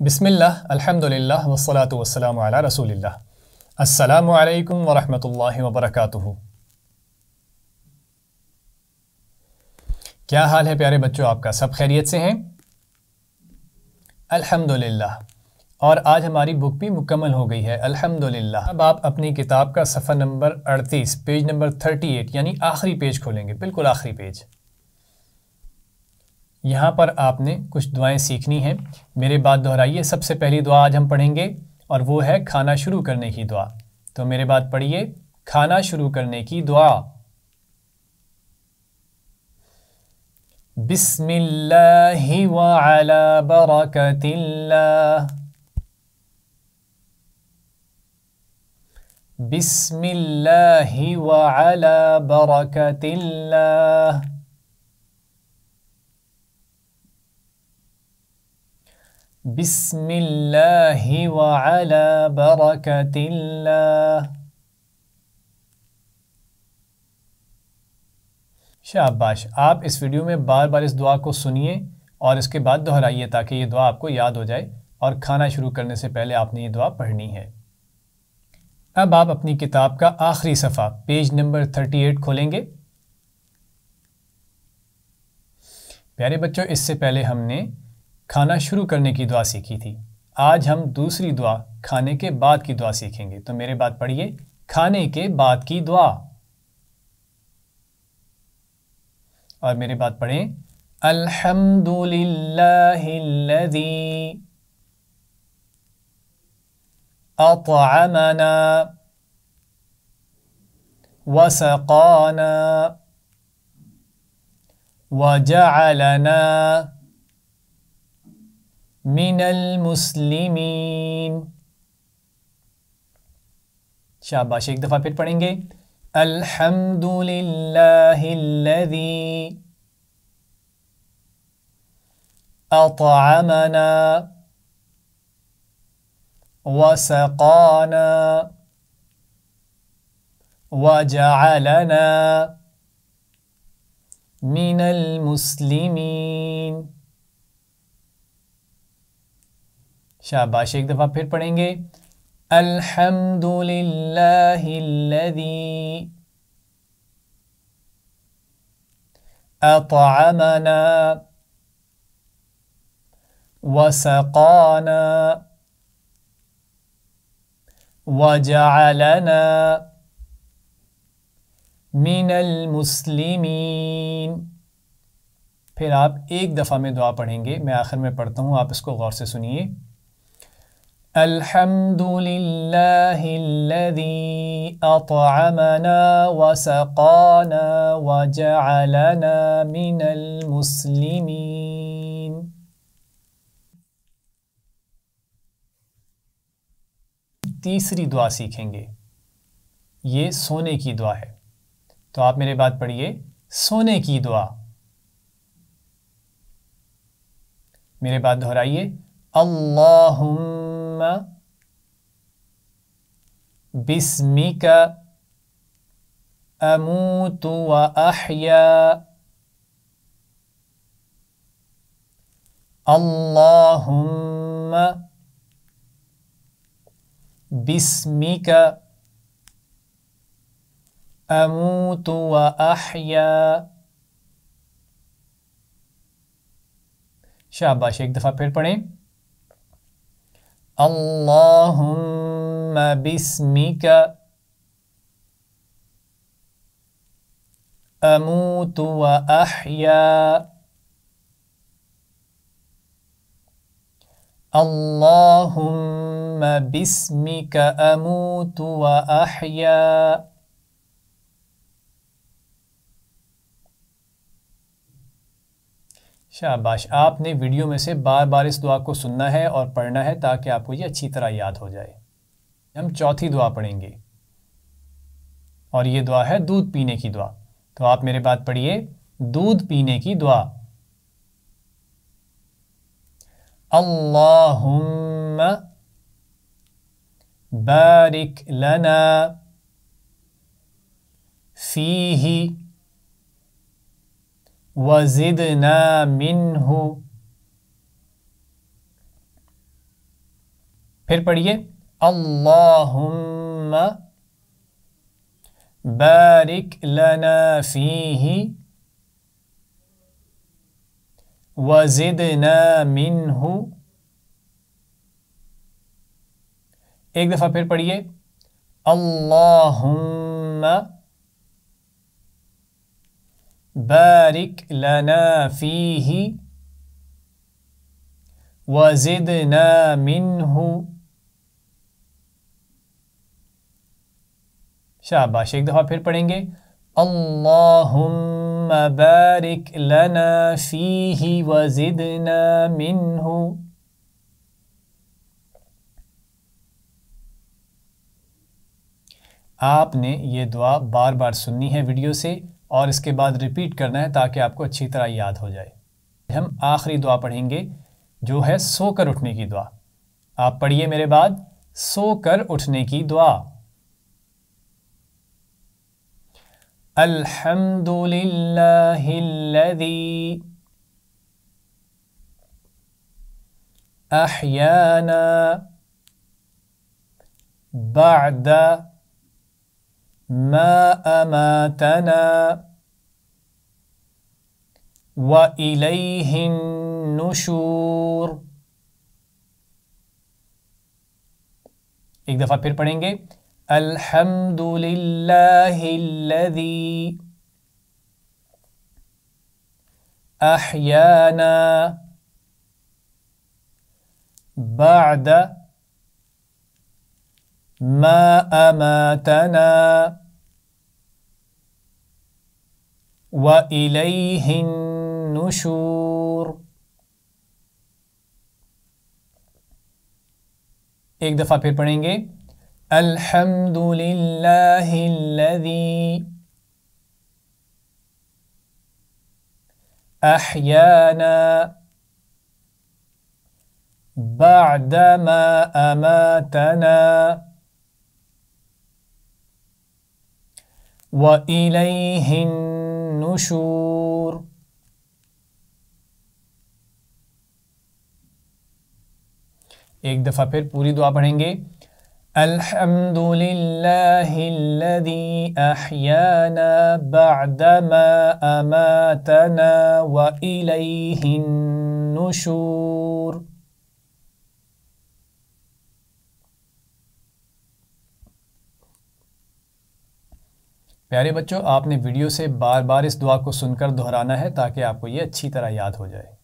अल्हम्दुलिल्लाह वस्सलातु वसलात अला रसूलिल्लाह अस्सलाम व बरकातुहू क्या हाल है प्यारे बच्चों आपका सब खैरियत से हैं अल्हम्दुलिल्लाह और आज हमारी बुक भी मुकम्मल हो गई है अल्हम्दुलिल्लाह अब आप अपनी किताब का सफ़ा नंबर 38 पेज नंबर 38 यानी आखिरी पेज खोलेंगे बिल्कुल आखिरी पेज यहाँ पर आपने कुछ दुआएं सीखनी हैं मेरे बाद दोहराइए सबसे पहली दुआ आज हम पढ़ेंगे और वो है खाना शुरू करने की दुआ तो मेरे बाद पढ़िए खाना शुरू करने की दुआ बिस्मिल्लाह व बिस्मिल्ला बरकतिल्लाह बरकतिल्लाह الله وعلى بركة الله शाबाश आप इस वीडियो में बार बार इस दुआ को सुनिए और इसके बाद दोहराइए ताकि ये दुआ आपको याद हो जाए और खाना शुरू करने से पहले आपने ये दुआ पढ़नी है अब आप अपनी किताब का आखिरी सफ़ा पेज नंबर थर्टी एट खोलेंगे प्यारे बच्चों इससे पहले हमने खाना शुरू करने की दुआ सीखी थी आज हम दूसरी दुआ खाने के बाद की दुआ सीखेंगे तो मेरे बात पढ़िए खाने के बाद की दुआ और मेरे बात पढ़ें अल्हम्दुलिल्लाहिल्लज़ी अतअमना वसकाना वजअलना من المسلمين پھر پڑھیں گے الحمد لله الذي أطعمنا وسقانا وجعلنا من المسلمين शाबाश एक दफ़ा फिर पढ़ेंगे अल्हम्दुलिल्लाहिल्लज़ी अतअमना वसक़ाना वजअलना मिनल फिर आप एक दफ़ा में दुआ पढ़ेंगे मैं आखिर में पढ़ता हूँ आप इसको गौर से सुनिए الحمد لله الذي أطعمنا وسقانا وجعلنا من المسلمين तीसरी दुआ सीखेंगे ये सोने की दुआ है तो आप मेरे बात पढ़िए सोने की दुआ मेरे बात दोहराइए अल्लाहुम्मा اسم باسمك أموت وأحيا اللهم باسمك أموت وأحيا شاباش ایک دفعہ پھر پڑھیں اللهم باسمك أموت وأحيا اللهم باسمك أموت وأحيا शाबाश आपने वीडियो में से बार बार इस दुआ को सुनना है और पढ़ना है ताकि आपको ये अच्छी तरह याद हो जाए हम चौथी दुआ पढ़ेंगे और ये दुआ है दूध पीने की दुआ तो आप मेरे बात पढ़िए दूध पीने की दुआ अल्लाह बारिक लना ही वजिदना मिनहु फिर पढ़िए अल्लाहुम्मा बारिक लना फ़ीही वजिदना मिनहु एक दफ़ा फिर पढ़िए अल्लाहुम्मा बारिक लना फ़ीही वज़िदना मिनहू शाबाश एक दफ़ा फिर पढ़ेंगे अल्लाहुम्म बारिक लना फ़ीही वज़िदना मिनहू आपने ये दुआ बार बार सुननी है वीडियो से और इसके बाद रिपीट करना है ताकि आपको अच्छी तरह याद हो जाए हम आखिरी दुआ पढ़ेंगे जो है सोकर उठने की दुआ आप पढ़िए मेरे बाद सोकर उठने की दुआ अल्हम्दुलिल्लाहिल्लज़ी أحيانا بعد ما أماتنا وإليه النشور پڑھیں گے الحمد पढ़ेंगे الذي أحيانا بعد ما أماتنا وإليه النشور ایک دفعہ پھر پڑھیں گے الحمد पढ़ेंगे الذي أحيانا بعدما أماتنا وإليه النشور والنشور एक दफ़ा फिर पूरी दुआ पढ़ेंगे अल्हम्दुलिल्लाहिल्लज़ी अहयाना बअदमा अमातना व इलैहिन नुशूर प्यारे बच्चों आपने वीडियो से बार बार इस दुआ को सुनकर दोहराना है ताकि आपको ये अच्छी तरह याद हो जाए